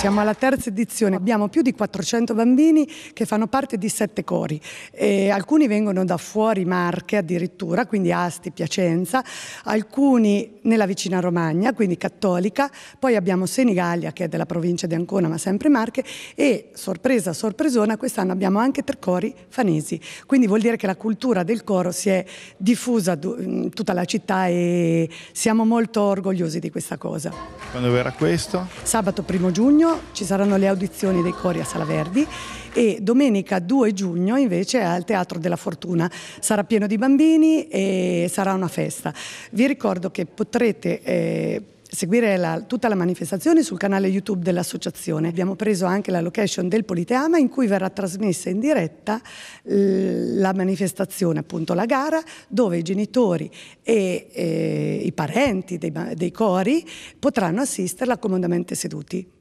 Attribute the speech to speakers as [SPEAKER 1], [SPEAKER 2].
[SPEAKER 1] Siamo alla terza edizione, abbiamo più di 400 bambini che fanno parte di sette cori. E alcuni vengono da fuori Marche addirittura, quindi Asti, Piacenza, alcuni nella vicina Romagna, quindi cattolica, poi abbiamo Senigallia che è della provincia di Ancona ma sempre Marche e sorpresa sorpresona quest'anno abbiamo anche tre cori fanesi, quindi vuol dire che la cultura del coro si è diffusa in tutta la città e siamo molto orgogliosi di questa cosa.
[SPEAKER 2] Quando verrà questo?
[SPEAKER 1] Sabato primo giugno giugno ci saranno le audizioni dei cori a Sala Verdi e domenica 2 giugno invece al Teatro della Fortuna. Sarà pieno di bambini e sarà una festa. Vi ricordo che potrete... Eh, seguire la, tutta la manifestazione sul canale YouTube dell'associazione. Abbiamo preso anche la location del Politeama in cui verrà trasmessa in diretta la manifestazione, appunto la gara, dove i genitori e, e eh, i parenti dei, dei cori potranno assisterla comodamente seduti.